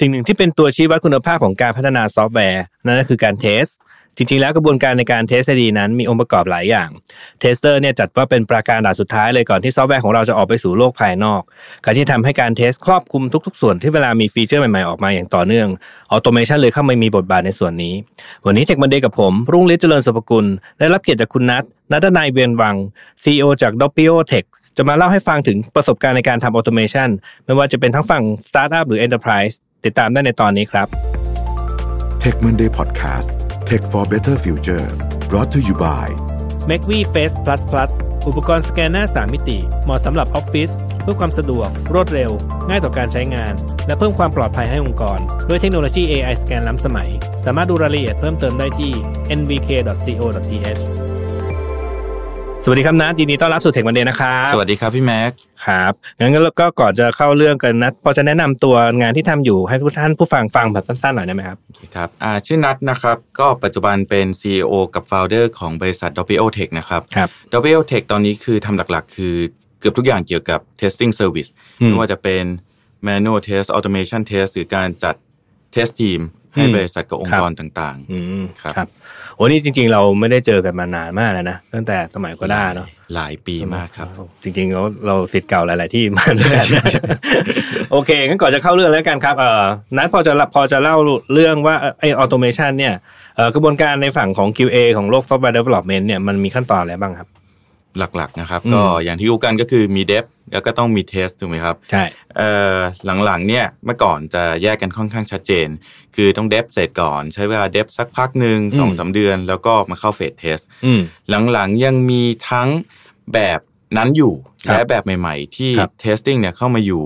สิ่งหนึ่งที่เป็นตัวชี้วัดคุณภาพของการพัฒนาซอฟต์แวร์ นั่นก็คือการเทส จริงๆแล้วกระบวนการในการเทสดีนั้นมีองค์ประกอบหลายอย่าง เทสเตอร์เนี่ยจัดว่าเป็นประการด่านสุดท้ายเลยก่อนที่ซอฟต์แวร์ของเราจะออกไปสู่โลกภายนอก การที่ทำให้การเทสครอบคลุมทุกๆส่วนที่เวลามีฟีเจอร์ใหม่ๆออกมาอย่างต่อเนื่องออโตเมชันเลยเข้ามามีบทบาทในส่วนนี้ วันนี้เทคมันเดย์กับผมรุ่งฤทธิ์เจริญสุภกุลได้รับเกียรติจากคุณนัทนัทนายเวียนวังีโอจากดอ o ปิโอเทคจะมาเล่าให้ฟังถึงประสบการณ์ในการทำออโตเมชันไม่ว่าจะเป็นทั้งฝั่งสตาร์ทอัพหรือเตอร์ไพรส์ติดตามได้ในตอนนี้ครับ Tech Monday Podcast Tech for Better Future brought to you by m a c v Face Plus Plus อุปกรณ์สแกนหน้าสามิติ เหมาะสำหรับออฟฟิศเพื่อความสะดวกรวดเร็ว ง่ายต่อการใช้งาน และเพิ่มความปลอดภัยให้องค์กร ด้วยเทคโนโลยี AI สแกนล้ำสมัย สามารถดูรายละเอียดเพิ่มเติมได้ที่ nvk.co.th สวัสดีครับนัดยินดีต้อนรับสู่เทควันเดย์นะครับสวัสดีครับพี่แม็กครับงั้นก็ก่อนจะเข้าเรื่องกันนัดพอจะแนะนำตัวงานที่ทำอยู่ให้ทุกท่านผู้ฟังฟังแบบสั้นๆหน่อยได้ไหมครับโอเคครับอ่าชื่อนัดนะครับ ก็ปัจจุบันเป็น CEO กับ f o เดอร์ของบริษัท d o ิ o t e c h นะครับครับ d อ p o t e c ตอนนี้คือทำหลักๆ คือเกือบทุกอย่างเกี่ยวกับ testing service ไม่ว่าจะเป็น manual test automation test หรือการจัด test team ให้บริษัทกับองค์กรต่างๆครับโอ้นี่จริง ๆเราไม่ได้เจอกันมานานมากแล้วนะ ตั้งแต่สมัยก็ได้เนาะหลายปีมากครับ จริงๆเราเราสิทธิ์เก่าหลาย ๆ ที่มาล้วโอเคงั้นก่อนจะเข้าเรื่องแล้วกันครับเอ่อนัทพอจะพอจะเล่าเรื่องว่าไอออโตเมชันเนี่ยกระบวนการในฝั่งของ QA ของโลกซอฟต์แวร์เดเวล็อปเมนต์เนี่ยมันมีขั้นตอนอะไรบ้างครับหลัก ๆ นะครับ ก็อย่างที่รู้กันก็คือมีเดฟแล้วก็ต้องมีเทสถูกไหมครับใช่หลัง ๆ เนี่ยเมื่อก่อนจะแยกกันค่อนข้างชัดเจน คือต้องเดฟเสร็จก่อน ใช้เวลาเดฟสักพักหนึ่งสองสาเดือนแล้วก็มาเข้าเฟสเทสหลัง ๆ ยังมีทั้งแบบนั้นอยู่และแบบใหม่ ๆ ที่เทสติ้งเนี่ยเข้ามาอยู่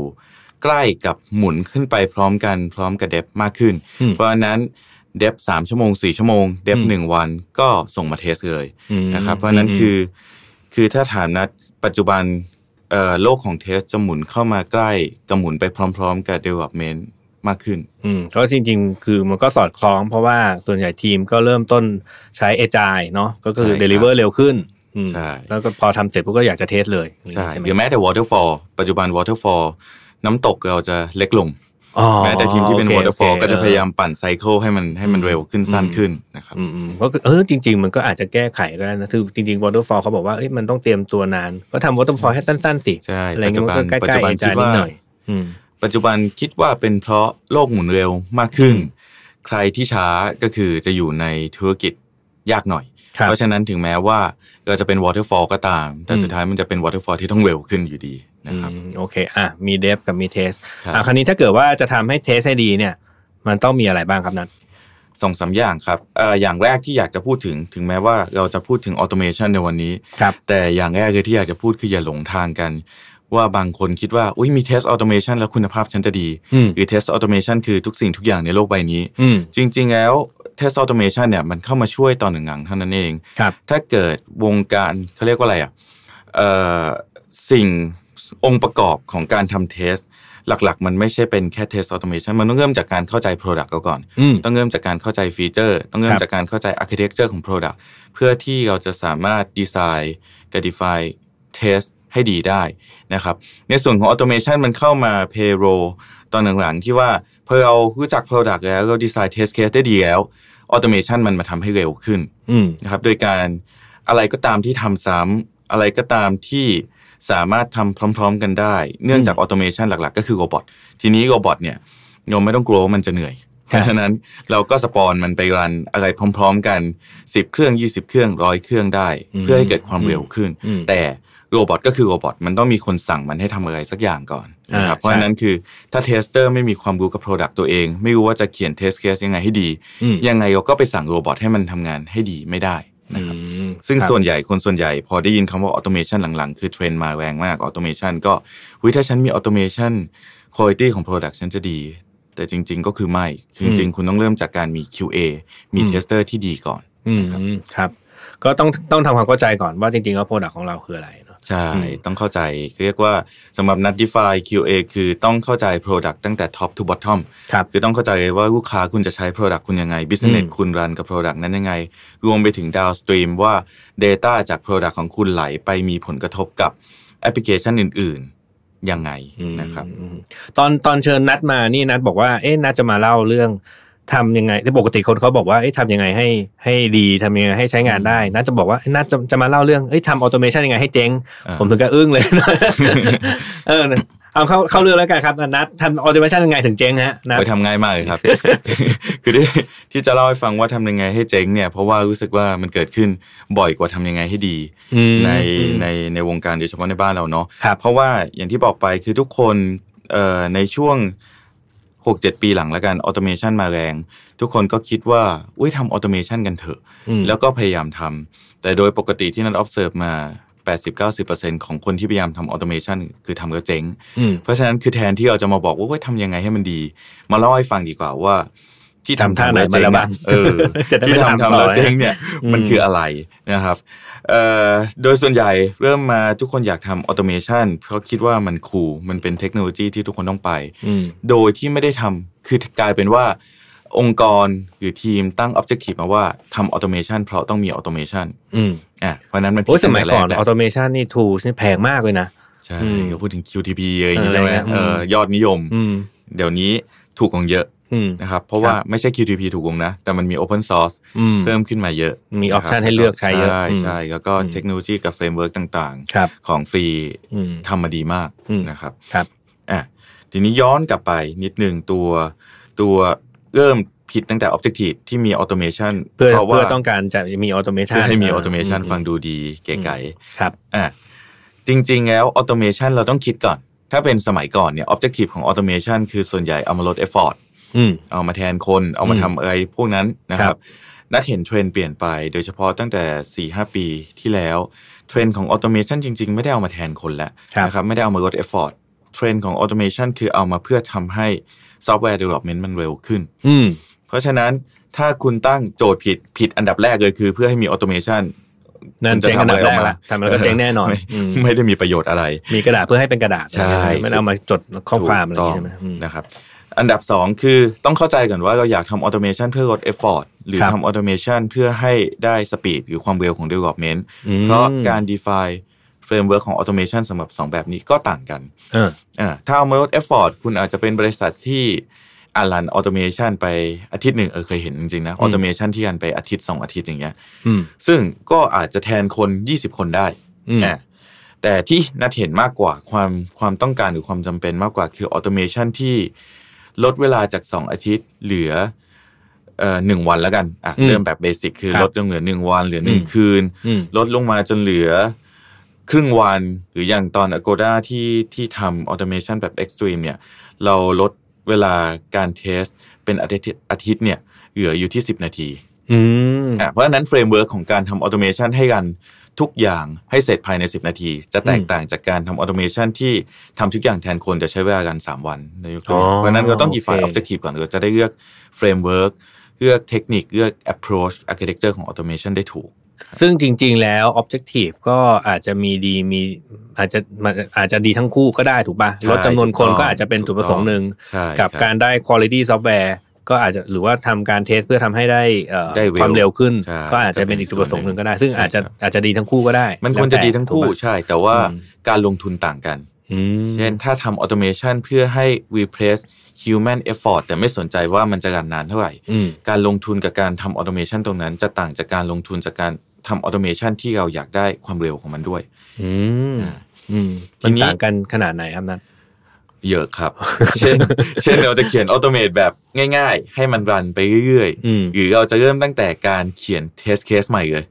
ใกล้กับหมุนขึ้นไปพร้อมกันพร้อมกับเดฟมากขึ้นเพราะฉะนั้นเดฟสามชั่วโมงสี่ชั่วโมง เดฟหนึ่งวันก็ส่งมาเทสเลยนะครับ เพราะนั้นคือคือถ้าถามนัดปัจจุบันโลกของเทสจะหมุนเข้ามาใกล้กะหมุนไปพร้อมๆ กับ development มากขึ้นอืมาะจริงๆคือมันก็สอดคล้องเพราะว่าส่วนใหญ่ทีมก็เริ่มต้นใช้ไอจายเนาะก็คือ deliver เร็วขึ้นใช่แล้วก็พอทำเสร็จพวกก็อยากจะเทสเลยใช่หรือแม้แต่ waterfall ปัจจุบัน waterfall น้ำตกเราจะเล็กลงแม้แต่ทีมที่เป็นวอเตอร์ฟอลก็จะพยายามปั่นไซเคิลให้มันให้มันเร็วขึ้นสั้นขึ้นนะครับก็เออจริง ๆ มันก็อาจจะแก้ไขก็ได้นะคือจริงๆวอเตอร์ฟอลเขาบอกว่าเอ้ยมันต้องเตรียมตัวนานก็ทำวอเตอร์ฟอลให้สั้นๆสิอะไรเงี้ยก็ใกล้ๆจานนิดหน่อยปัจจุบันคิดว่าเป็นเพราะโลกหมุนเร็วมากขึ้น ใครที่ช้าก็คือจะอยู่ในธุรกิจยากหน่อย เพราะฉะนั้นถึงแม้ว่าเราจะเป็นวอเตอร์ฟอลก็ตามแต่สุดท้ายมันจะเป็นวอเตอร์ฟอลที่ต้องเร็วขึ้นอยู่ดีะครับโอเค อ่ะ มีเดฟกับมีเทสอ่ะคราวนี้ถ้าเกิดว่าจะทำให้เทสให้ดีเนี่ย มันต้องมีอะไรบ้างครับนัทสองสาอย่างครับออย่างแรกที่อยากจะพูดถึง ถึงแม้ว่าเราจะพูดถึงออโตเมชันในวันนี้ แต่อย่างแรกเลยที่อยากจะพูดคืออย่าหลงทางกัน ว่าบางคนคิดว่า อุ้ยมีเทสออโตเมชันแล้วคุณภาพฉันจะดี หรือเทสออโตเมชันคือทุกสิ่งทุกอย่างในโลกใบนี้ จริง ๆแล้วเทสออโตเมชันเนี่ย มันเข้ามาช่วยตอนหนึ่งหลังเท่านั้นเองถ้าเกิดวงการเขาเรียกว่าอะไรอ่ะสิ่งองค์ประกอบของการทำเทส หลักๆมันไม่ใช่เป็นแค่ test automation มันต้องเริ่มจากการเข้าใจ product ก่อนต้องเริ่มจากการเข้าใจฟีเจอร์ ต้องเริ่มจากการเข้าใจ architecture ของ product เพื่อที่เราจะสามารถ design c o d i ฟ y test ให้ดีได้นะครับ ในส่วนของ automation มันเข้ามา payroll ตอนหลังๆที่ว่าพอเรารู้จัก product แล้ว เรา design test case ได้ดีแล้ว automation มันมาทำให้เร็วขึ้นนะครับ โดยการอะไรก็ตามที่ทำซ้ำอะไรก็ตามที่สามารถทำพร้อม ๆกันได้ เนื่องจากออโตเมชันหลักๆก็คือโรบอททีนี้โรบอทเนี่ยโยมไม่ต้องกลัวว่ามันจะเหนื่อยเพราะฉะนั้นเราก็สปอนมันไปรันอะไรพร้อม ๆ กัน10เครื่อง20 เครื่องร้อยเครื่องได้ เพื่อให้เกิดความเร็วขึ้น แต่โรบอทก็คือโรบอทมันต้องมีคนสั่งมันให้ทำอะไรสักอย่างก่อนเพราะฉะนั้นคือถ้าเทสเตอร์ไม่มีความรู้กับโปรดักต์ตัวเอง ไม่รู้ว่าจะเขียนเทสเคสยังไงให้ดียังไงเราก็ไปสั่งโรบอทให้มันทำงานให้ดีไม่ได้นะครับซึ่งส่วนใหญ่คนส่วนใหญ่พอได้ยินคำว่าออโตเมชันหลังๆ คือเทรนมาแรงมากออโตเมชันก็วิถ้าฉันมีออโตเมชันคุณภาพของโปรดักชันจะดี แต่จริงๆ ก็คือไม่จริงๆคุณต้องเริ่มจากการมี QA มีเทสเตอร์ที่ดีก่อนครับก็ต้องต้องทำความเข้าใจก่อนว่าจริงๆแล้วโปรดักของเราคืออะไรใช่ ต้องเข้าใจเรียกว่าสำหรับนัดดีฟาย QA คือต้องเข้าใจ Product ตั้งแต่ Top to Bottom ครับคือต้องเข้าใจว่าลูกค้าคุณจะใช้ Product คุณยังไง Business คุณรันกับ Product นั้นยังไงรวมไปถึง Downstream ว่า Data จาก Product ของคุณไหลไปมีผลกระทบกับแอปพลิเคชันอื่นๆ ยังไงนะครับ ตอนตอนเชิญนัดมานี่นัดบอกว่าเอ๊ะนัดจะมาเล่าเรื่องทำยังไงที่ปกติคนเขาบอกว่าเอ้ยทำยังไงให้ให้ดีทำยังไงให้ใช้งานได้น่าจะบอกว่าน่าจะจะมาเล่าเรื่องเอ้ยทำออโตเมชันยังไงให้เจ๊ง ผมถึงกับอึ้งเลย เออเอาเข้าเข้าเรื่องแล้วกันครับนัดทำออโตเมชันยังไง ถึงเจ๊งฮะนดไปทำง่ายมากเลยครับ คือที่ที่จะเล่าให้ฟังว่าทำยังไงให้เจ๊งเนี่ย เพราะว่ารู้สึกว่ามันเกิดขึ้นบ่อยกว่าทำยังไงให้ดีในในในวงการโดยเฉพาะในบ้านเราเนาะ เพราะว่าอย่างที่บอกไปคือทุกคนในช่วง6-7ปีหลังแล้วกันออโตเมชันมาแรงทุกคนก็คิดว่าอุ้ยทำออโตเมชันกันเถอะแล้วก็พยายามทำแต่โดยปกติที่นัด observe มา80-90%ของคนที่พยายามทำออโตเมชันคือทำก็เจ๊งเพราะฉะนั้นคือแทนที่เราจะมาบอกว่าทำยังไงให้มันดี มาเล่าให้ฟังดีกว่าว่าที่ทำท่าไหนมาแล้วบ้างเี่ทำทำแล้วเจ๊งเนี่ย มันคืออะไรนะครับโดยส่วนใหญ่เริ่มมาทุกคนอยากทำออโตเมชันเพราะคิดว่ามันคูลมันเป็นเทคโนโลยีที่ทุกคนต้องไป โดยที่ไม่ได้ทำคือกลายเป็นว่าองค์กรหรือทีมตั้งออบเจกตีฟมาว่าทำออโตเมชันเพราะต้องมีออโตเมชันอืมอ่ะเพราะนั้นมันโอ้สมัยก่อนออโตเมชันนี่ทูสนี่แพงมากเลยนะ ใช่ก็พูดถึง QTP อะไรอย่างงี้ใช่ไหมยอดนิยมเดี๋ยวนี้ถูกของเยอะนะครับเพราะว่าไม่ใช่ QTP ถูกวงนะ แต่มันมี Open Source เพิ่มขึ้นมาเยอะ มีออปชันให้เลือกใช้เยอะ ใช่ใช่แล้วก็เทคโนโลยีกับเฟรมเวิร์กต่าง ๆ ของฟรีทำมาดีมากนะครับครับอ่ะทีนี้ย้อนกลับไปนิดหนึ่งตัวตัวเริ่มผิดตั้งแต่ Objective ที่มี Automation เพื่อเพื่อต้องการจะมี Automation เพื่อให้มี Automation ฟังดูดีเก๋ไก๋ครับอ่ะจริง ๆ แล้ว Automation เราต้องคิดก่อน ถ้าเป็นสมัยก่อนเนี่ย Objective ของ Automation คือส่วนใหญ่เอามาลด Effort เอามาแทนคนเอามาทำอะไรพวกนั้นนะครับนัดเห็นเทรนเปลี่ยนไป โดยเฉพาะตั้งแต่4ีหปีที่แล้ว เทรนของออโตเมชันจริงๆไม่ได้เอามาแทนคนแล้วนะครับไม่ได้เอามาลดเอฟฟอร์ตเทรนของออโตเมชันคือเอามาเพื่อทำให้ซอฟต์แวร์เดเวล็อปเมนต์มันเร็วขึ้นเพราะฉะนั้นถ้าคุณตั้งโจทย์ผิดผิดอันดับแรกเลย คือเพื่อให้มีออโตเมชันนั่นจะทำอะไรออกมาทำแล้วก็เจ๊งแน่นอนไม่ได้มีประโยชน์อะไร มีกระดาษเพื่อให้เป็นกระดาษใช่ไม่เอามาจดข้อความอะไรอย่างเงี้ยนะครับอันดับสองคือต้องเข้าใจก่อนว่าเราอยากทำออโตเมชันเพื่อลดเอฟฟอร์ตหรือทำออโตเมชันเพื่อให้ได้สปีดหรือความเร็วของ development เพราะการ define เฟรมเวิร์กของออโตเมชันสำหรับ2แบบนี้ก็ต่างกันถ้าเอามาลดเอฟฟอร์ตคุณอาจจะเป็นบริษัทที่อันรันออโตเมชันไปอาทิตย์หนึ่งเออเคยเห็นจริงๆนะออโตเมชันที่กันไปอาทิตย์2อาทิตย์อย่างเงี้ยซึ่งก็อาจจะแทนคน20คนได้แต่ที่นัดเห็นมากกว่าความความต้องการหรือความจำเป็นมากกว่าคือออโตเมชันที่ลดเวลาจากสองอาทิตย์เหลือหนึ่งวันแล้วกันอ่ะเริ่มแบบเบสิกคือลดจนเหลือหนึ่งวัน เหลือหนึ่งคืนลดลงมาจนเหลือครึ่งวัน หรืออย่างตอน a g o ้ a ที่ที่ทำออโตเมชันแบบ extreme เนี่ย เราลดเวลาการเทสเป็นอาทิตย์อาทิตย์เนี่ย เหลืออยู่ที่สิบนาทีอ่าเพราะฉะนั้นเฟรมเวิร์กของการทำออโตเมชันให้กันทุกอย่างให้เสร็จภายใน 10 นาที จะแตกต่างจากการทำออโตเมชันที่ทำทุกอย่างแทนคนจะใช้เวลากัน 3 วันในยุคนี้เพราะนั้นเราต้อง d ี f i n e ออบเจกตีฟก่อนเราจะได้เลือกเฟรมเวิร์กเลือกเทคนิคเลือก approach architecture ของออโตเมชันได้ถูก ซึ่งจริง ๆแล้วออบเจกตีฟก็อาจจะมีดีมีอาจจะอาจจะดีทั้งคู่ก็ได้ถูกปะ่ะลดจำนวนคนก็อาจจะเป็นจุดประสงค์หนึ่งกับการได้คุณภาพซอฟต์แวร์ก็อาจจะหรือว่าทำการเทสเพื่อทำให้ได้ความเร็วขึ้น ก็อาจจะเป็นอีกจุดประสงค์หนึ่งก็ได้ ซึ่งอาจจะอาจจะดีทั้งคู่ก็ได้ มันควรจะดีทั้งคู่ใช่ แต่ว่าการลงทุนต่างกัน เช่นถ้าทำออโตเมชันเพื่อให้ replace human effort แต่ไม่สนใจว่ามันจะการนานเท่าไหร่ การลงทุนกับการทำออโตเมชันตรงนั้นจะต่างจากการลงทุนจากการทำออโตเมชันที่เราอยากได้ความเร็วของมันด้วยอืมมันต่างกันขนาดไหนครับนั้นเยอะครับเช่นเช่นเราจะเขียนอัตโนมัติแบบง่ายๆ ให้มันรันไปเรื่อยๆ หรือเราจะเริ่มตั้งแต่การเขียนเทสเคสใหม่เลย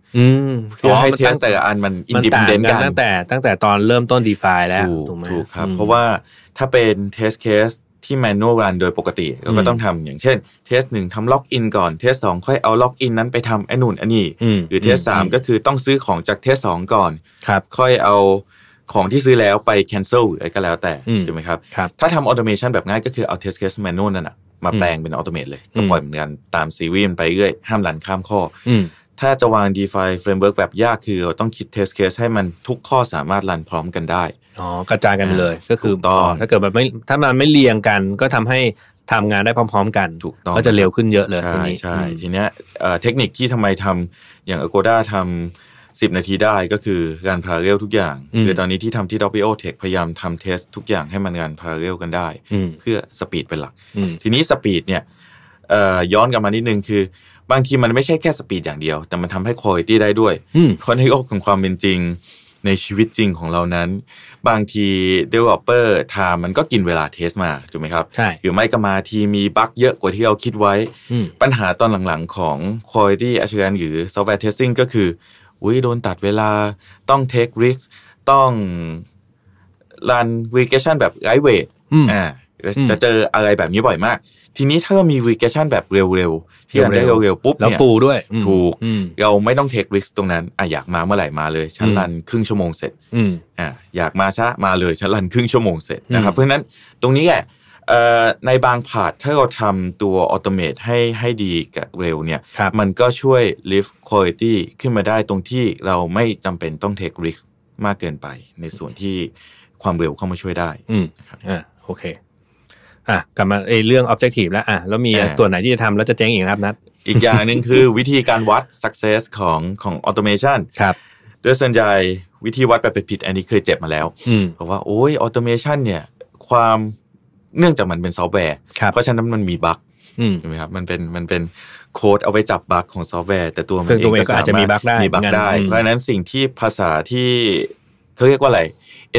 เพื่อให้เทสแต่ละอันมันอินดิพเดนต์กันตั้งแต่ตั้งแต่ตอนเริ่มต้นดีฟาแล้ว ถูกถูกครับ เพราะว่าถ้าเป็นเทสเคสที่แมนนวลรันโดยปกติ เราก็ต้องทำอย่างเช่นเทสหนึ่งทำล็อกอินก่อนเทสสองค่อยเอาล็อกอินนั้นไปทำไอ้นู่นไอ้นี่หรือเทสสามก็คือต้องซื้อของจากเทสสองก่อน ครับ ค่อยเอาของที่ซื้อแล้วไป cancel หรืออะไรก็แล้วแต่ถูกไหมครับ ถ้าทำ automation แบบง่ายก็คือเอา test case manual นั่นอะมาแปลงเป็น automate เลยก็ปล่อยเหมือนกันตามซีวีมไปเรื่อยห้ามหลันข้ามข้อ ถ้าจะวาง DeFi framework แบบยากคือ ต้องคิด test case ให้มันทุกข้อสามารถรันพร้อมกันได้ อ๋อกระจายกันเลย ก็คือตอนถ้าเกิดแบบไม่ถ้ามันไม่เรียงกันก็ทำให้ทำงานได้พร้อมๆ กัน ก็จะเร็วขึ้นเยอะเลยทีนี้ ใช่ทีนี้เทคนิคที่ทำไมทำอย่าง Agoda ทำสิบนาทีได้ก็คือการพาราเรลทุกอย่างคือตอนนี้ที่ทำที่ d o ิโอเทคพยายามทำเทส ทุกอย่างให้มันงานพาราเรลกันได้เพื่อสปีดเป็นหลักทีนี้สปีดเนี่ยย้อนกลับมานิดนึงคือบางทีมันไม่ใช่แค่สปีดอย่างเดียว แต่มันทำให้คุณภาพได้ด้วยเพราะในโลกของความเป็นจริงในชีวิตจริงของเรานั้น บางทีเเดวลอปเปอร์ทามันก็กินเวลาเทสมาถูกไหมครับใช่หรือไม่ก็มาทีมีบั๊กเยอะกว่าที่เราคิดไว้ปัญหาตอนหลังๆของคุณภาพอ a s s u r หรือซอฟต์แวร์เทสติ้งก็คืออุ้ยโดนตัดเวลาต้องเทคริสต้องรันวีเกชันแบบไรเวทอ่าจะเจออะไรแบบนี้บ่อยมาก ทีนี้ถ้ามีวีเกชันแบบเร็วๆที่รันได้เร็วๆปุ๊บเนี่ยฟูด้วยถูกเราไม่ต้องเทคริสตรงนั้นอ่ะอยากมาเมื่อไหร่ มาเลยชั้นรันครึ่งชั่วโมงเสร็จอ่าอยากมาช้ามาเลยชั้นรันครึ่งชั่วโมงเสร็จนะครับ เพราะนั้นตรงนี้แหละในบางผาดถ้าเราทำตัวออโตเมตให้ให้ดีกับเร็ว เนี่ยมันก็ช่วย lift quality ขึ้นมาได้ตรงที่เราไม่จำเป็นต้องเทคริสมากเกินไป ในส่วนที่ความเร็วเข้ามาช่วยได้ อืมอ่าโอเคอ่ะกลับมาไอ้เรื่อง objective แล้ว อ่ะแล้วมีส่วนไหนที่จะทำแล้วจะแจ้งอีกครับนัดอีกอย่างหนึ่งคือวิธีการวัด success ของของ automation ครับ โดยส่วนใหญ่วิธีวัดแบบผิดอันนี้เคยเจ็บมาแล้วเพราะว่าโอ้ย automation เนี่ย ความเนื่องจากมันเป็นซอฟต์แวร์ เพราะฉะนั้นมันมีบั๊กใช่ไหมครับ มันเป็นมันเป็นโค้ดเอาไว้จับบั๊กของซอฟต์แวร์ แต่ตัวมันเองก็อาจจะมีบั๊กได้มีบั๊กได้เพราะฉะนั้นสิ่งที่ภาษาที่เขาเรียกว่าอะไร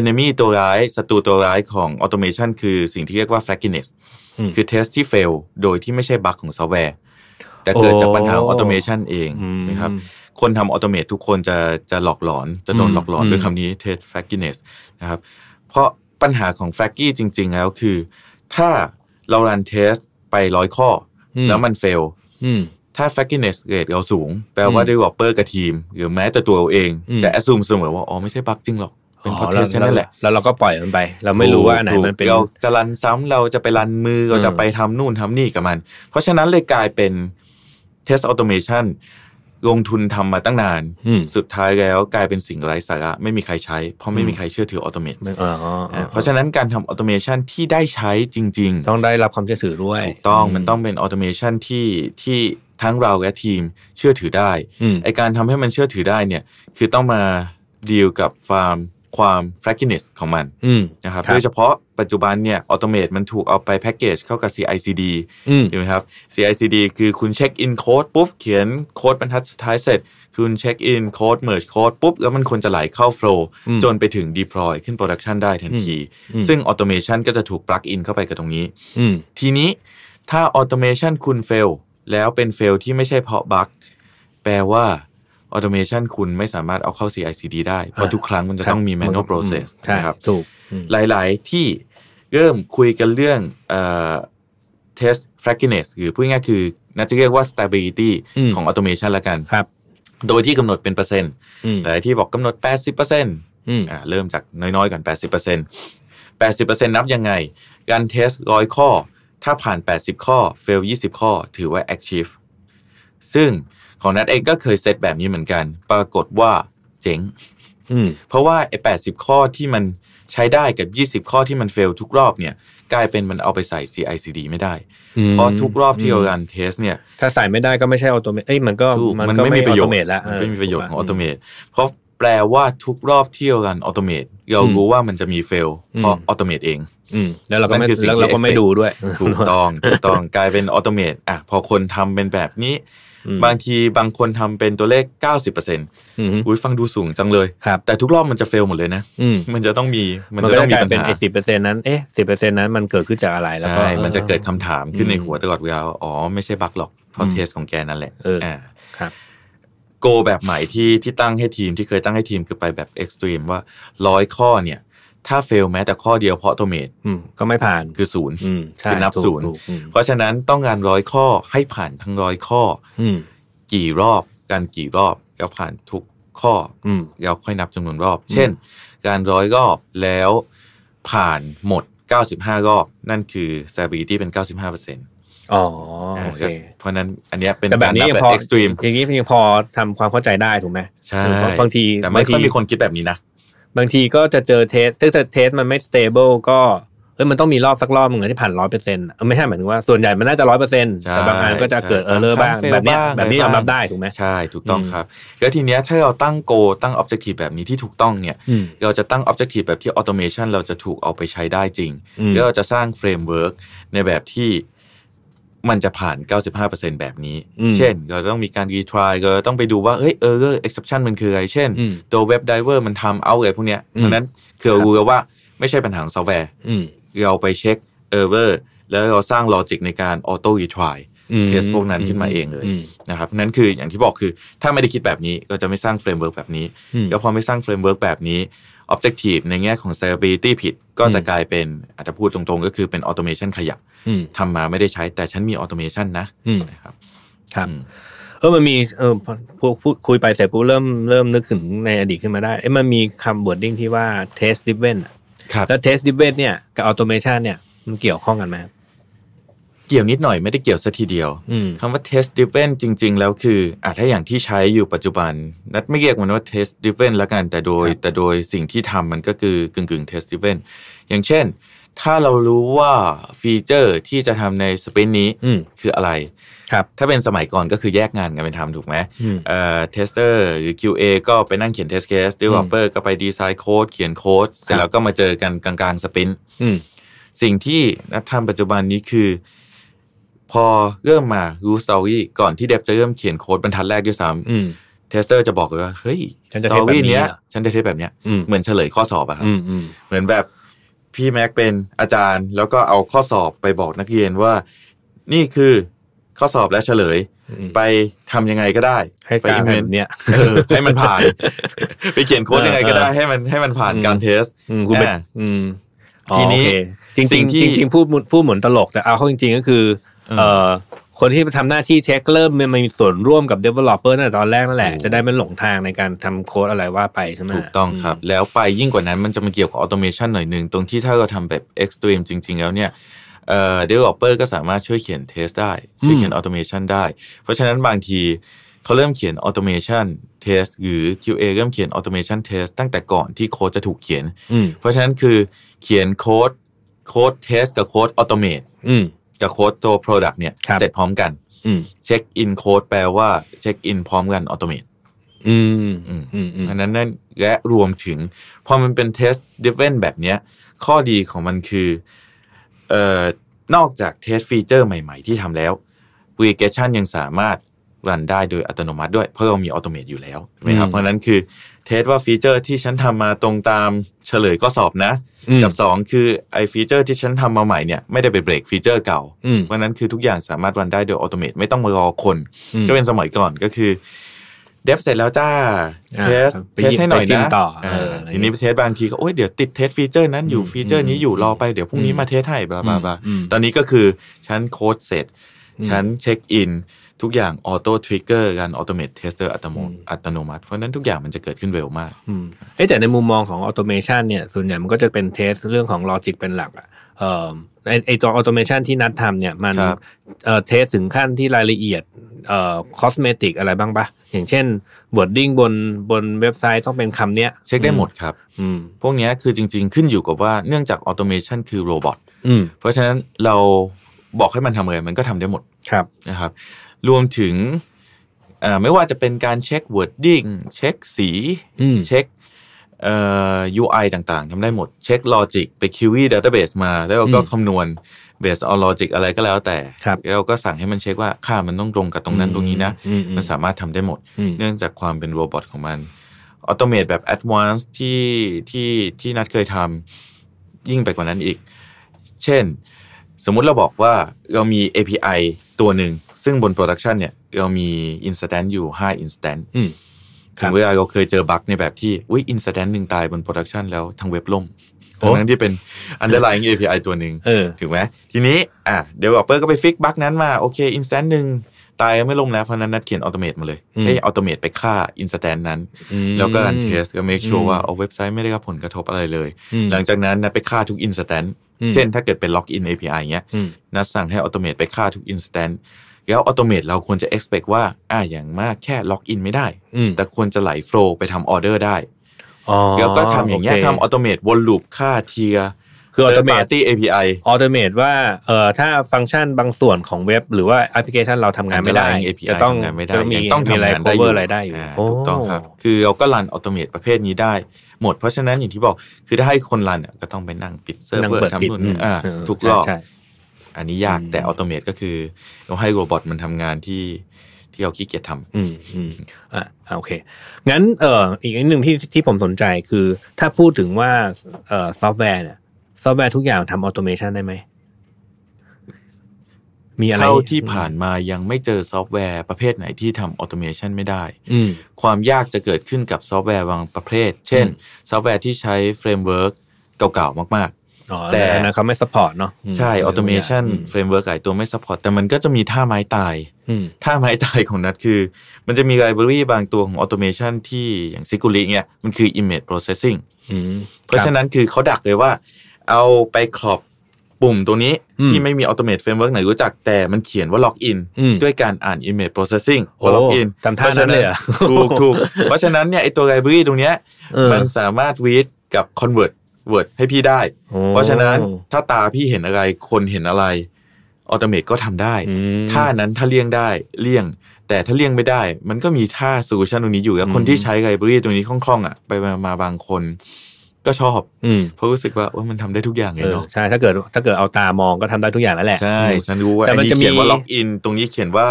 enemy ตัวร้ายศัตรูตัวร้ายของออโตเมชันคือสิ่งที่เรียกว่า f r a g i n e s s คือเทสที่ fail โดยที่ไม่ใช่บั๊กของซอฟต์แวร์แต่เกิดจากปัญหาออโตเมชันเองนะครับคนทำออโตเมตทุกคนจะจะหลอกหลอนจะโดนหลอกหลอนด้วยคำนี้เทสแฟกกิเนสนะครับ เพราะปัญหาของแฟกกี้จริงๆ แล้วคือถ้าเรารันเทสไปร้อยข้อแล้วมันเฟลถ้า f a c t i v e n e s s rate เราสูง แปลว่า developer กับทีม หรือแม้แต่ตัวเราเองจะ assume เสมอว่าอ๋อไม่ใช่บั๊กจริงหรอกเป็นพ p ท t t e n t นั่นแหละแล้วเราก็ปล่อยมันไป เราไม่รู้ว่าไหนมันเป็นเราจะรันซ้ำเราจะไปรันมือเราจะไปทำนู่นทำนี่กับมัน เพราะฉะนั้นเลยกลายเป็น test automation ลงทุนทำมาตั้งนาน สุดท้ายแล้วกลายเป็นสิ่งไร้สาระ ไม่มีใครใช้เพราะไม่มีใครเชื่อถือออโตเมตเพราะฉะนั้นการทำออโตเมชันที่ได้ใช้จริง ๆ ต้องได้รับความเชื่อถือด้วยถูกต้องมันต้องเป็นออโตเมชันที่ที่ทั้งเราและทีมเชื่อถือได้ไอการทำให้มันเชื่อถือได้เนี่ยคือต้องมาดีลกับฟาร์มความ fragility ของมันนะครับโดยเฉพาะปัจจุบันเนี่ยออโตเมตมันถูกเอาไปแพ็กเกจเข้ากับ CICD ใช่ไหมครับ CICD คือคุณเช็คอินโค้ดปุ๊บ เขียนโค้ดบรรทัดสุดท้ายเสร็จ คุณเช็คอินโค้ดเมิร์จโค้ดปุ๊บแล้วมันควรจะไหลเข้าโฟล์จนไปถึงดีพลอยขึ้นโปรดักชันได้ทันที ซึ่งออโตเมชันก็จะถูกปลักอิน เข้าไปกับตรงนี้ทีนี้ ถ้าออโตเมชันคุณเฟลแล้วเป็นเฟลที่ไม่ใช่เพราะบั๊กแปลว่าออโตเมชันคุณไม่สามารถเอาเข้า CICD ได้ เพราะทุกครั้งมันจะต้องมีแมนนวลโปรเซสนะครับ ถูก หลายๆที่เริ่มคุยกันเรื่องเทส t f l a k i n e หรือพูดง่ายคือน่าจะเรียกว่า stability ของออโตเมชันละกันครับ โดยที่กำหนดเป็นเปอร์เซ็นต์ หลายที่บอกกำหนด 80%เอร์เซเริ่มจากน้อย ๆก่อน80% 80%นับยังไง การเทสร้อยข้อ ถ้าผ่าน 80 ข้อ fail 20 ข้อ ถือว่า achieve ซึ่งของนัดเองก็เคยเซตแบบนี้เหมือนกัน ปรากฏว่าเจ๋งเพราะว่าไอ้แปดสิบข้อที่มันใช้ได้กับยี่สิบข้อที่มันเฟลทุกรอบเนี่ย กลายเป็นมันเอาไปใส่ CICD ไม่ได้เพราะทุกรอบที่เราการเทส เนี่ย ถ้าใส่ไม่ได้ก็ไม่ใช่ออโตเมทเอ้ยมันก็มันไม่มีประโยชน์แล้วมันไม่มีประโยชน์ของออโตเมทเพราะแปลว่าทุกรอบที่เราการออโตเมทเรารู้ว่ามันจะมีเฟลเพราะออโตเมทเองแล้วเราก็ไม่แล้วเราก็ไม่ดูด้วยถูกต้องถูกต้องกลายเป็นออโตเมทอ่ะ พอคนทำเป็นแบบนี้บางทีบางคนทำเป็นตัวเลขเก้าสิบเปอร์เซ็ุ้ยฟังดูสูงจังเลย แต่ทุกรอบมันจะเฟลหมดเลยนะ มันจะต้องมี มันจะต้องมีปัญหาสิบเปอร์เซ็นต์นั้น เอ๊ะสิบเปอร์เซ็นต์นั้นมันเกิดขึ้นจากอะไรแล้วก็มันจะเกิดคำถามขึ้นในหัวตลอดเวลา อ๋อ ไม่ใช่บั๊กหรอกเพราะเทสของแกนั่นแหละอ่าครับ โกแบบใหม่ที่ที่ตั้งให้ทีมที่เคยตั้งให้ทีม คือไปแบบเอ็กซ์ตรีมว่าร้อยข้อเนี่ยถ้าเฟลแม้แต่ข้อเดียวเพราะโทเมตก็ไม่ผ่านคือศูนย์คือนับศูนย์เพราะฉะนั้นต้องงานร้อยข้อให้ผ่านทั้งร้อยข้อกี่รอบการกี่รอบแล้วผ่านทุกข้อแล้วค่อยนับจำนวนรอบ เช่น การร้อยรอบแล้วผ่านหมด95รอบนั่นคือ stability เป็น95เปอร์เซ็นต์อ๋อโอเคเพราะนั้นอันนี้เป็นแบบนี้แบบเอ็กซ์ตรีมอย่างนี้เพียงพอทำความเข้าใจได้ถูกไหมใช่บางทีแต่ไม่ค่อยมีคนคิดแบบนี้นะบางทีก็จะเจอเทสถ้าเทสมันไม่สเตเบิลก็เฮ้ยมันต้องมีรอบสักรอบเหมือนที่ผ่านร้อยเปอร์เซ็นต์ไม่ใช่หมายถึงว่าส่วนใหญ่มันน่าจะร้อยเปอร์เซ็นต์แต่บางงานก็จะเกิดเออเลอร์บ้างแบบนี้แบบนี้ยอมรับได้ถูกไหมใช่ถูกต้องครับแล้วทีเนี้ยถ้าเราตั้งโกตั้งออบเจกตีฟแบบนี้ที่ถูกต้องเนี่ยเราจะตั้งออบเจกตีฟแบบที่ออโตเมชันเราจะถูกเอาไปใช้ได้จริง แล้วเราจะสร้างเฟรมเวิร์กในแบบที่มันจะผ่าน 95%แบบนี้ เช่น เราต้องมีการรีทรายเราต้องไปดูว่าเฮ้ยเออเอ็กซ์เซปชันมันคืออะไร เช่น ตัวเว็บไดเวอร์มันทำเอาอะไรพวกเนี้ยดังนั้นคือรู้แล้วว่าไม่ใช่ปัญหาของซอฟต์แวร์เราไปเช็คเออร์เวอร์แล้วเราสร้างลอจิกในการออโต้รีทรายเทสพวกนั้นขึ้นมาเองเลยนะครับนั้นคืออย่างที่บอกคือ ถ้าไม่ได้คิดแบบนี้ก็จะไม่สร้างเฟรมเวิร์กแบบนี้แล้วพอไม่สร้างเฟรมเวิร์กแบบนี้ objective ในแง่ของ stability ผิดก็จะกลายเป็น อาจจะพูดตรงๆ ก็คือเป็น automation ขยับทำมาไม่ได้ใช้ แต่ฉันมี automation นะนะครับครับเออมันมีเออพวกพูดคุยไปเสร็จปุ๊บเริ่มเริ่มนึกถึงในอดีตขึ้นมาได้เอ้มันมีคำบวดดิ้งที่ว่า test driven ครับแล้ว test driven เนี่ยกับ automation เนี่ยมันเกี่ยวข้องกันไหมเกี่ยวนิดหน่อยไม่ได้เกี่ยวซะทีเดียวคำว่า test driven จริงๆ แล้วคืออาจถ้าอย่างที่ใช้อยู่ปัจจุบัน นัดไม่เรียกมันว่า test driven ละกัน แต่โดย แต่โดยสิ่งที่ทำมันก็คือกึ่งๆึ่ง test driven อย่างเช่น ถ้าเรารู้ว่าฟีเจอร์ที่จะทำในสเปนนี้คืออะไร ครับ ถ้าเป็นสมัยก่อนก็คือแยกงานกันเป็นทำถูกไหมเอ่อเทสเตอร์หรือ QA ก็ไปนั่งเขียนเทสเคสดี e v e เปอร์ก็ไปดีไซน์โค้ดเขียนโค้ดเสร็จแล้วก็มาเจอกันกลางๆสเปนสิ่งที่นัดทำปัจจุบันนี้คือพอเริ่มมารู้สตอรี่ก่อนที่เดฟจะเริ่มเขียนโค้ดบรรทัดแรกด้วยซ้ำเทสเตอร์จะบอกเลยว่าเฮ้ยสตอรี่เนี้ย ฉันจะเทสแบบเนี้ยเหมือนเฉลยข้อสอบอะครับเหมือนแบบ พี่แม็กเป็นอาจารย์ แล้วก็เอาข้อสอบไปบอกนักเรียนว่า นี่คือข้อสอบและเฉลย ไปทำยังไงก็ได้ไป้ิมเนเนี่ยให้มันผ่าน ไปเขียนโค้ดยังไงก็ได้ ให้มันให้มันผ่านการเทสคุณเป็นทีนี้จริงจริงจริงพูดพูดเหมือนตลกแต่เอาเข้าจริงๆก็คือคนที่ทำหน้าที่เช็คเริ่มมันมีส่วนร่วมกับ developer ตั้งแต่ตอนแรกนั่นแหละ จะได้ไม่หลงทางในการทำโค้ดอะไรว่าไปใช่ไหมถูกต้องครับ แล้วไปยิ่งกว่านั้นมันจะมาเกี่ยวกับออโตเมชันหน่อยหนึ่งตรงที่ถ้าเราทำแบบ extreme จริง ๆ แล้วเนี่ยเอ่อ developer ก็สามารถช่วยเขียนเทสได้ ช่วยเขียนออโตเมชันได้ เพราะฉะนั้นบางทีเขาเริ่มเขียนออโตเมชันเทสหรือ QA เริ่มเขียนออโตเมชันเทสตั้งแต่ก่อนที่โค้ดจะถูกเขียนเพราะฉะนั้นคือเขียนโค้ดโค้ดเทสกับโค้ดออโตเมตกับโค้ดตัว Product เนี่ย เสร็จพร้อมกันเช็คอินโค้ดแปลว่าเช็คอินพร้อมกันอัตโนมัติอืมอืมอันนั้นนั่นและรวมถึง พอมันเป็นเทสเดเวนแบบเนี้ย ข้อดีของมันคือเอ่อนอกจากเทสฟีเจอร์ใหม่ ๆ ที่ทำแล้ว v i g a ชั o นยังสามารถรันได้โดยอัตโนมัติ ด้วยเพราะเรามีออโตเมตอยู่แล้วใช่ไหมครับเพราะนั้นคือเทสว่าฟีเจอร์ที่ฉันทำมาตรงตามเฉลยก็สอบนะ กับ 2 คือไอฟีเจอร์ที่ฉันทำมาใหม่เนี่ยไม่ได้ไปเบรกฟีเจอร์เก่าเพราะนั้นคือทุกอย่างสามารถรันได้โดยอัตโนมตไม่ต้องมารอคนก็เป็นสมัยก่อนก็คือเดฟเสร็จแล้วจ้าเทสเทสให้หน่อยนะทีนี้เทสบางทีก็โอ้ยเดี๋ยวติดเทสฟีเจอร์ นั้นอยู่ฟีเจอร์ นี้อยู่รอไปเดี๋ยวพรุ่งนี้มาเทสให้บลาบลาตอนนี้ก็คือฉันโค้ดเสร็จฉันเช็คอินทุกอย่างออโต้ทริกเกอร์การออโตเมตเทสเตอร์อัตโนมัติเพราะนั้นทุกอย่างมันจะเกิดขึ้นเร็วมากเอ้แต่ในมุมมองของออโตเมชันเนี่ย ส่วนใหญ่มันก็จะเป็นเทสเรื่องของลอจิกเป็นหลัก อ่ะไอไอตัวออโตเมชันที่นัดทำเนี่ยมันเทสถึงขั้นที่รายละเอียดเอ่อคอสเมติกอะไรบ้างปะอย่างเช่นบอร์ดดิ้งบนบนเว็บไซต์ต้องเป็นคำเนี้ยเช็คได้หมดครับพวกนี้คือจริง ๆขึ้นอยู่กับว่าเนื่องจากออโตเมชันคือโรบอทเพราะฉะนั้นเราบอกให้มันทำอะไรมันก็ทำได้หมดครับนะครับรวมถึงไม่ว่าจะเป็นการเช็ค wording เช็คสีเช็ค UI ต่างๆทำได้หมด เช็ค logic ไป QE database มา แล้วก็คำนวณ based on logic อะไรก็แล้วแต่ แล้วก็สั่งให้มันเช็คว่าค่ามันต้องตรงกับตรงนั้นตรงนี้นะมันสามารถทำได้หมด เนื่องจากความเป็นโรบอทของมันอัตโนมัตแบบ advanced ที่ที่ที่นัดเคยทำยิ่งไปกว่านั้นอีก เช่น สมมุติเราบอกว่าเรามี API ตัวหนึ่งซึ่งบนโปรดักชันเนี่ย เรามีอินสแตนต์อยู่ห้าอินสแตนต์ถึงเวลาเราเคยเจอบั๊กในแบบที่ อุ้ยอินสแตนต์หนึ่งตายบนโปรดักชันแล้วทางเว็บล่มตรงนั้นที่เป็น underlying API ตัวหนึ่งถูกไหมทีนี้อ่ะเดี๋ยวเปอร์ก็ไปฟิกบั๊กนั้นมาโอเคอินสแตนต์หนึ่งตายไม่ลงแล้ว เพราะนั้น นัดเขียนอัตโมัติมาเลยให้อัตโมัติไปฆ่าอินสแตนต์นั้น แล้วก็รันเทส ก็เมคชัวร์ว่าเอาเว็บไซต์ไม่ได้รับผลกระทบอะไรเลยหลังจากนั้นนัดไปฆ่าทุกอินสแตนต์เช่นถ้าเกิดเป็นล็อกอิน API เงี้ยนัดสั่งให้อัตโมัติไปฆ่าทุกอินสแตนแล้วอัตโนมัติเราควรจะ expect ว่าอ่าอย่างมากแค่ล็อกอินไม่ได้ แต่ควรจะไหลโฟล์ไปทำออเดอร์ได้แล้วก็ทำอย่างเงี้ยทำอัตโนมัติวนลูป ค่าเทียคืออัตโ m มตี้ API ออโตเมตว่าเอ่อถ้าฟังก์ชันบางส่วนของเว็บ หรือว่าแอปพลิเคชันเราทำงานไม่ได้ จะต้องทำงานไม่ได้จะมีต้องมีทำอะไรงานได้อยู่ cover อะไรได้อยู่ถูกต้องครับ คือเราก็รันอัตโนมัติประเภทนี้ได้ หมดเพราะฉะนั้นอย่างที่บอกคือถ้าให้คนรันก็ต้องไปนั่งปิดเซิร์ฟเวอร์ทำนู่นนี่อ่าถูทุกรอบใอันนี้ยากแต่ออโตเมตก็คือเราให้โรบอทมันทำงานที่ที่เราขี้เกียจทำอืมอืมอ่าโอเค งั้น เอ่ออีกนิดหนึ่งที่ที่ผมสนใจคือ ถ้าพูดถึงว่าเอ่อซอฟต์แวร์เนี่ยซอฟต์แวร์ทุกอย่างทำออโตเมชันได้ไหมมีอะไรเท่าที่ผ่านมายังไม่เจอซอฟต์แวร์ ประเภทไหนที่ทำออโตเมชันไม่ได้ความยากจะเกิดขึ้นกับซอฟต์แวร์บางประเภท เช่น ซอฟต์แวร์ที่ใช้เฟรมเวิร์กเก่าๆ มาก ๆแต่นะเขาไม่สปอร์ตเนาะใช่ออโตเมชันเฟรมเวิร์กไอตัวไม่สปอร์ตแต่มันก็จะมีท่าไม้ตายท่าไม้ตายของนัดคือ มันจะมีไลบรารีบางตัวของออโตเมชันที่อย่างซิกุลิเนี่ยมันคือ image processing เพราะฉะนั้นคือเขาดักเลยว่า เอาไปครอบปุ่มตัวนี้ ที่ไม่มีออโตเมตเฟรมเวิร์กไหนรู้จัก แต่มันเขียนว่าล็อกอินด้วยการอ่าน Image Processing ว่าล็อกอินทำท่านั้นเลยถูกถูกเพราะฉะนั้นเนี่ยไอตัวไลบรารีตรงเนี้ยมันสามารถวีดกับ Convert เวิร์ดให้พี่ได้ เพราะฉะนั้นถ้าตาพี่เห็นอะไรคนเห็นอะไรออโตเมตก็ทำได้ท่านั้นถ้าเลี่ยงได้เลี่ยง แต่ถ้าเลี่ยงไม่ได้ มันก็มีท่าโซลูชันตรงนี้อยู่แล้วคนที่ใช้ไกบรีตรงนี้คล่อง ๆอ่ะไปมาบางคน ก็ชอบเพราะรู้สึกว่าว่ามันทำได้ทุกอย่างเลยเนาะใช่ ถ้าเกิดถ้าเกิดเอาตามองก็ทำได้ทุกอย่างแล้วแหละใช่ฉันรู้ว่าแต่มันจะมีว่าล็อกอินตรงนี้เขียนว่า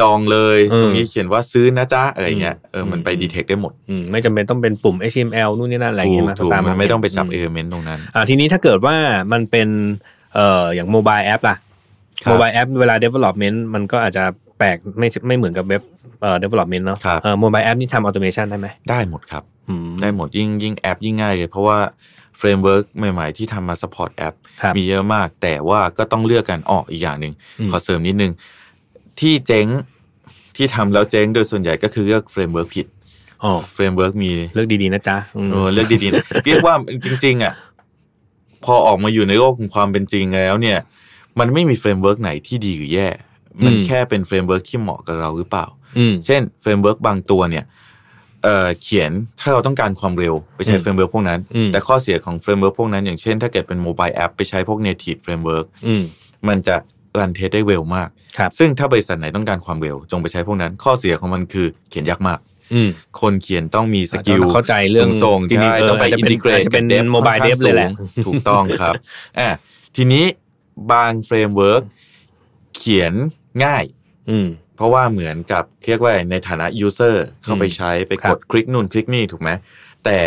จองเลย ตรงนี้เขียนว่าซื้อนะจ๊ะ อะไรเงี้ยเออมันไปดีเทคได้หมด ไม่จำเป็นต้องเป็นปุ่ม HTML นู่นนี่นั่นอะไรเงี้ยมาตามมันไม่ต้องไปจับเอเมนต์ตรงนั้นอ่าทีนี้ถ้าเกิดว่ามันเป็นเอ่ออย่างโมบายแอปล่ะโมบายแอปเวลา development มันก็อาจจะแปลกไม่ไม่เหมือนกับเว็บเอ่อ development เนาะเอ่อโมบายแอปนี่ทำออโตเมชันได้ไหมได้หมดครับได้หมดยิ่งยิ่งแอปยิ่งง่ายเลย เพราะว่าเฟรมเวิร์กใหม่ๆที่ทำมาสปอร์ตแอปมีเยอะมาก แต่ว่าก็ต้องเลือกกันออกอีกอย่างหนึ่งขอเสริมนิดนึงที่เจ๊งที่ทำแล้วเจ๊งโดยส่วนใหญ่ก็คือเลือกเฟรมเวิร์กผิดอ๋อเฟรมเวิร์กมีเลือกดีๆ นะจ๊ะเออเลือกดีๆนะเรียกว่าจริงๆอ่ะพอออกมาอยู่ในโลกของความเป็นจริงแล้ว เนี่ย มันไม่มีเฟรมเวิร์กไหนที่ดีหรือแย่ มันแค่เป็นเฟรมเวิร์กที่เหมาะกับเราหรือเปล่าเช่นเฟรมเวิร์กบางตัวเนี่ยเเขียนถ้าเราต้องการความเร็วไปใช้เฟรมเวิร์กพวกนั้น แต่ข้อเสียของเฟรมเวิร์กพวกนั้น อย่างเช่นถ้าเกิดเป็นโมบายแอป ไปใช้พวกเนทีฟเฟรมเวิร์กมันจะรันเทสได้เวลมากครับซึ่งถ้าบริษัทไหนต้องการความเวลจงไปใช้พวกนั้น ข้อเสียของมันคือเขียนยากมาก คนเขียนต้องมีสกิลเข้าใจเรื่องส่งที่นี่ต้องไปอินดิเกรตเป็นโมบายเดฟเลยแหละ ถูกต้องครับอะทีนี้บางเฟรมเวิร์กเขียนง่าย อืเพราะว่าเหมือนกับเรียกว่าในฐานะยูเซอร์เข้าไปใช้ไปกดคลิกนู่นคลิกนี่ ถูกไหม แต่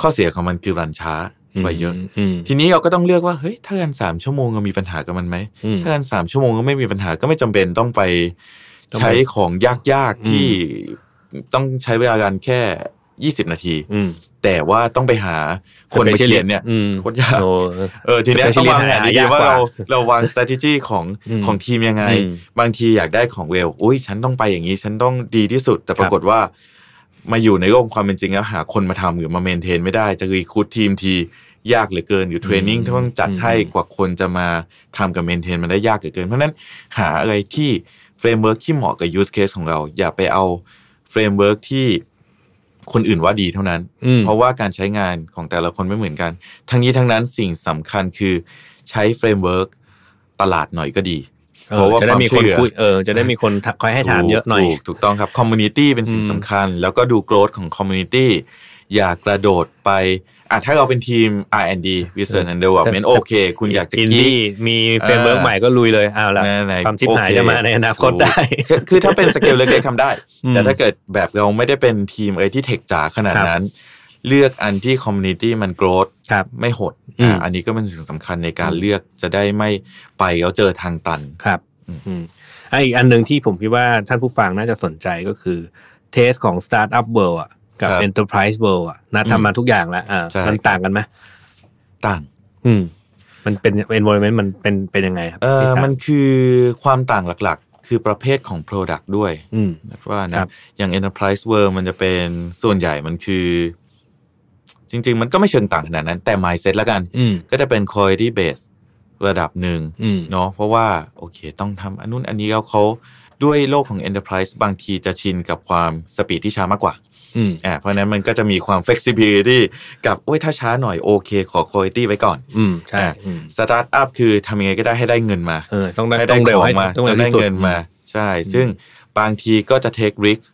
ข้อเสียของมันคือรันช้ากว่าเยอะทีนี้เราก็ต้องเลือกว่าเฮ้ยถ้ากันสามชั่วโมงก็มีปัญหากับมันไหมถ้ากันสามชั่วโมงก็ไม่มีปัญหาก็ไม่จำเป็นต้องไป ใช้ของยากๆที่ต้องใช้เวลากันแค่ยี่สิบนาทีแต่ว่าต้องไปหาคนไปเขียนเนี่ยคนยากเออทีนี้ต้องวางแผนดีว่าเราเราวาง strategy ของของทีมยังไง บางทีอยากได้ของเวลอุ้ยฉันต้องไปอย่างนี้ฉันต้องดีที่สุด แต่ปรากฏว่ามาอยู่ในโลกความเป็นจริงแล้วหาคนมาทำหรือมาเมนเทนไม่ได้ จะรีคูดทีมทียากเหลือเกิน อยู่เทรนนิ่งต้องจัดให้กว่าคนจะมาทำกับเมนเทนมันได้ยากเหลือเกิน เพราะนั้นหาอะไรที่เฟรมเวิร์กที่เหมาะกับยูสเคสของเราอย่าไปเอาเฟรมเวิร์กที่คนอื่นว่าดีเท่านั้นเพราะว่าการใช้งานของแต่ละคนไม่เหมือนกัน ทั้งนี้ทั้งนั้นสิ่งสำคัญคือใช้เฟรมเวิร์กตลาดหน่อยก็ดีเพราะว่าจะได้มีคนคุยเออจะได้มีคนคอยให้ถามเยอะหน่อย ถูกถูกต้องครับ คอมมูนิตี้เป็นสิ่งสำคัญ แล้วก็ดูโกรธของคอมมูนิตี้ อย่ากระโดดไป อ่ะถ้าเราเป็นทีม R&D Research and Development โอเค คุณอยากจะกีมีเฟรมเวิร์กใหม่ก็ลุยเลยเอาละความชิบหายจะมาในอนาคตได้ คือถ้าเป็นสเกลเล็กๆทำได้ แต่ถ้าเกิดแบบเราไม่ได้เป็นทีมเอที่เทคจ๋าขนาดนั้นเลือกอันที่คอมมูนิตี้มันโกรธไม่หดออันนี้ก็เป็นสิ่งสำคัญในการเลือกจะได้ไม่ไปแล้วเจอทางตัน ครับออีกอันหนึ่งที่ผมคิดว่าท่านผู้ฟังน่าจะสนใจก็คือ เทสของ Startup World อ่ะกับ Enterprise World อ่ะนะทำมาทุกอย่างแล้วมันต่างกันไหมต่าง อืมันเป็น environment มันเป็นเป็นยังไงครับเออมันคือความต่างหลักๆ คือประเภทของ Product ด้วยว่านะอย่าง Enterprise World มันจะเป็นส่วนใหญ่มันคือจริงๆ มันก็ไม่เชิงต่างขนาดนั้นแต่ mindset ละกันก็จะเป็นคอยที่เบสระดับหนึ่งเนาะเพราะว่า โอเค ต้องทำอันนู้นอันนี้แล้วเขาด้วยโลกของ enterprise บางทีจะชินกับความสปีดที่ช้ามากกว่าอ่า เพราะนั้นมันก็จะมีความ flexibility กับโอ้ยถ้าช้าหน่อย โอเค ขอ quality ไว้ก่อน อืมใช่สตาร์ทอัพคือทำยังไงก็ได้ให้ได้เงินมาต้องได้ต้องเร็วมาต้องได้เงินมา ใช่ ซึ่งบางทีก็จะ take risk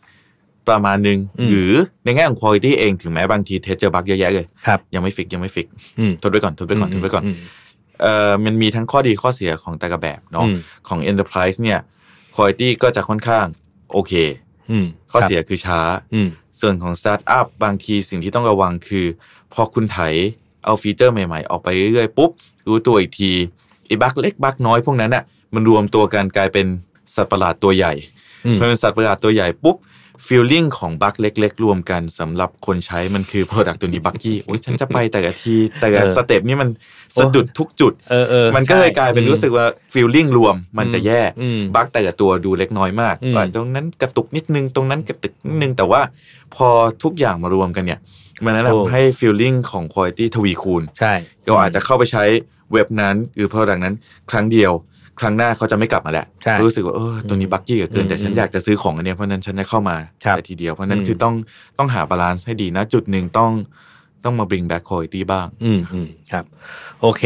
ประมาณนึงหรือในแง่ของคุณภาพเอง ถึงแม้บางทีเทสเจอบักเยอะแยะเลยยังไม่ฟิก ยังไม่ฟิกทดไว้ก่อน ทดไว้ก่อน ทดไว้ก่อนเอ่อมันมีทั้งข้อดีข้อเสียของแต่ละแบบเนาะของ Enterprise เนี่ยคุณภาพก็จะค่อนข้างโอเคข้อเสียคือช้าส่วนของสตาร์ทอัพบางทีสิ่งที่ต้องระวังคือ พอคุณไถเอาฟีเจอร์ใหม่ๆออกไปเรื่อยๆปุ๊บรู้ตัวอีกทีไอ้บักเล็กบักน้อยพวกนั้นเนี่ยมันรวมตัวกันกลายเป็นสัตว์ประหลาดตัวใหญ่พอเป็นสัตว์ประหลาดตัวใหญ่ปุ๊บฟีลลิ่งของบัคเล็กๆ รวมกันสำหรับคนใช้มันคือปรดักต์ตัวนี้บัคกี้โอ้ยฉันจะไปแต่ละทีแต่ละสเต็ปนี่มันสะดุดทุกจุดมันก็เลยกลายเป็นรู้สึกว่าฟีลลิ่งรวม มันจะแย่บัคแต่ละตัวดูเล็กน้อยมากตรงนั้นกระตุกนิดนึงตรงนั้นกระตุกนิดนึงแต่ว่า พอทุกอย่างมารวมกันเนี่ยมันแนะนำให้ฟีลลิ่งของคุณภาพทวีคูณใช่เราอาจจะเข้าไปใช้เว็บนั้นหรือโปรดักต์นั้น ครั้งเดียวครั้งหน้าเขาจะไม่กลับมาแล้วรู้สึกว่าเออตัวนี้บักกี้เกิน แต่ฉันอยากจะซื้อของอันนี้เพราะนั้นฉันได้เข้ามา แต่ทีเดียวเพราะนั้นคือต้องต้องหาบาลานซ์ให้ดีนะ จุดหนึ่งต้องต้องมา bring back คยตี้บ้าง อืมครับ โอเค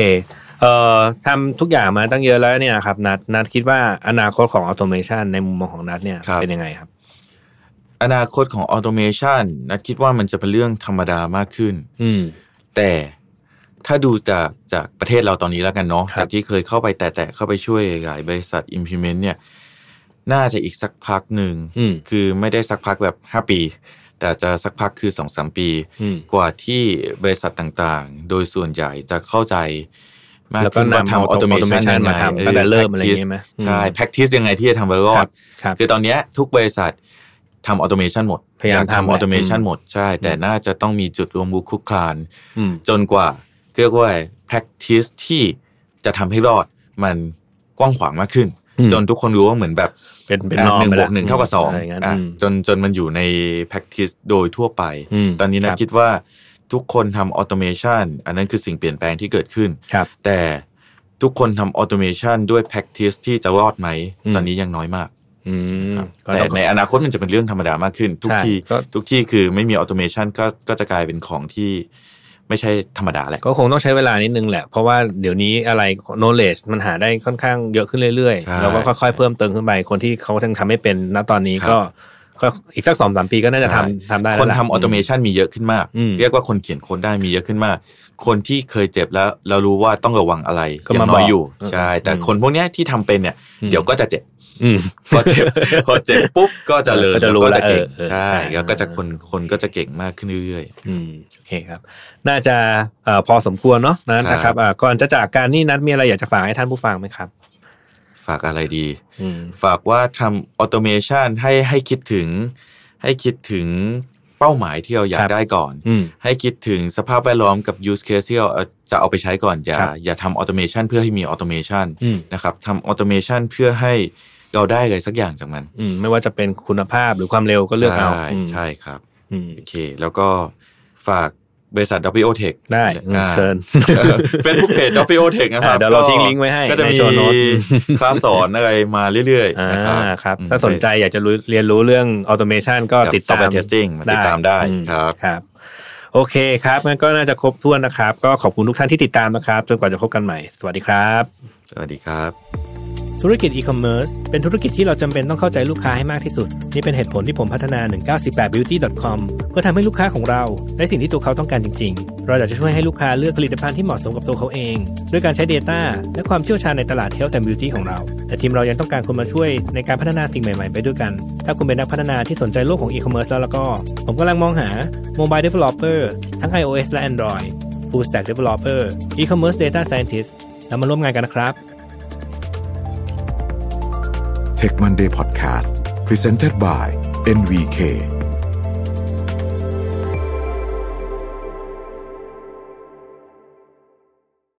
เอ่อทำทุกอย่างมาตั้งเยอะแล้วเนี่ยครับ นัดนัดคิดว่าอนาคตของออโตเมชันในมุมมองของนัดเนี่ยเป็นยังไงครับ อนาคตของออโตเมชันนัดคิดว่ามันจะเป็นเรื่องธรรมดามากขึ้น อืแต่ถ้าดูจากจากประเทศเราตอนนี้แล้วกันเนาะจากที่เคยเข้าไปแตะเข้าไปช่วยหลายบริษัท implement เนี่ยน่าจะอีกสักพักหนึ่งคือไม่ได้สักพักแบบห้าปี แต่จะสักพักคือสองสามปี กว่าที่บริษัทต่างๆ โดยส่วนใหญ่จะเข้าใจ มากขึ้นว่าทำออโตเมชันยังไงเริ่มอะไรอย่างที้ไหมใช่แพ็กทีสยังไงที่จะทำไปรอด คือตอนนี้ทุกบริษัททำออโตเมชันหมดพยายามทำออโตเมชันหมดใช่ แต่น่าจะต้องมีจุดรวมบุคคุกคลานจนกว่าเรียกว่า practice ที่จะทำให้รอดมันกว้างขวางมากขึ้นจนทุกคนรู้ว่าเหมือนแบบเป็นหนึ่งบวกหนึ่งเท่ากับสองจนจนมันอยู่ใน practice โดยทั่วไป ตอนนี้นะคิดว่าทุกคนทำ automation อันนั้นคือสิ่งเปลี่ยนแปลงที่เกิดขึ้น แต่ทุกคนทำออโตเมชันด้วย practice ที่จะรอดไหมตอนนี้ยังน้อยมากแต่ในอนาคตมันจะเป็นเรื่องธรรมดามากขึ้น ทุกที่ทุกที่คือไม่มีออโตเมชันก็ก็จะกลายเป็นของที่ไม่ใช่ธรรมดาแหละ ก็คงต้องใช้เวลานิดนึงแหละ เพราะว่าเดี๋ยวนี้ อะไร knowledge มันหาได้ค่อนข้างเยอะขึ้นเรื่อยๆ แล้วก็ค่อยๆเพิ่มเติมขึ้นไปคนที่เขาทั้งทำไม่เป็นณตอนนี้ก็ก็อีกสักสองสามปีก็น่าจะทำทำได้แล้วคนทำออโตเมชันมีเยอะขึ้นมาก เรียกว่าคนเขียนคนได้มีเยอะขึ้นมาก คนที่เคยเจ็บแล้ว เรารู้ว่าต้องระวังอะไรก็ยังน้อยอยู่ใช่แต่คนพวกนี้ที่ทำเป็นเนี่ยเดี๋ยวก็จะเจ็บพอเจ็บพอเจ็บปุ๊บก็จะเลยก็จะเก่งใช่แล้วก็จะคนคนก็จะเก่งมากขึ้นเรื่อยๆโอเคครับ น่าจะพอสมควรเนาะนั้นนะครับก่อนจะจากการนี่นัดมีอะไรอยากจะฝากให้ท่านผู้ฟังไหมครับฝากอะไรดีฝากว่าทำออโตเมชันให้ให้คิดถึงให้คิดถึงเป้าหมายที่เราอยากได้ก่อนให้คิดถึงสภาพแวดล้อมกับยูสเคสที่เราจะเอาไปใช้ก่อน อย่าอย่าทำออโตเมชันเพื่อให้มีออโตเมชันนะครับทำออโตเมชันเพื่อให้เราได้อะไรสักอย่างจากมันอืไม่ว่าจะเป็นคุณภาพหรือความเร็วก็เลือกเอา ใช่ใช่ครับโอเค แล้วก็ฝากบริษัท d o p i o t e c h ได้ เชิญเฟซบุ๊กเพจ d o p i o t e c h นะครับเดี๋ยวเราทิ้งลิงก์ไว้ให้ก็จะมีคลาสสอนอะไรมาเรื่อยๆนะครับถ้าสนใจอยากจะเรียนรู้เรื่องออโตเมชันก็ติดตามติดตามได้ครับครับ โอเคครับ งั้นก็น่าจะครบถ้วนนะครับ ก็ขอบคุณทุกท่านที่ติดตามนะครับจนกว่าจะพบกันใหม่ สวัสดีครับ สวัสดีครับธุรกิจอีคอมเมิร์ซเป็นธุรกิจที่เราจำเป็นต้องเข้าใจลูกค้าให้มากที่สุด นี่เป็นเหตุผลที่ผมพัฒนา198 beauty com เพื่อทำให้ลูกค้าของเราได้สิ่งที่ตัวเขาต้องการจริงๆ เราอยากจะช่วยให้ลูกค้าเลือกผลิตภัณฑ์ที่เหมาะสมกับตัวเขาเอง ด้วยการใช้ Data และความเชี่ยวชาญในตลาดเทลแซมบิวตี้ของเรา แต่ทีมเรายังต้องการคนมาช่วยในการพัฒนาสิ่งใหม่ๆไปด้วยกัน ถ้าคุณเป็นนักพัฒนาที่สนใจโลกของอีคอมเมิร์ซแล้วแล้วก็ ผมกำลังมองหา Mobile Developer ทั้ง iOS และ Android Full Stack Developer E-commerce Data Scientist แล้วมาร่วมงานกันนะครับ Tech Monday Podcast Presented by NVK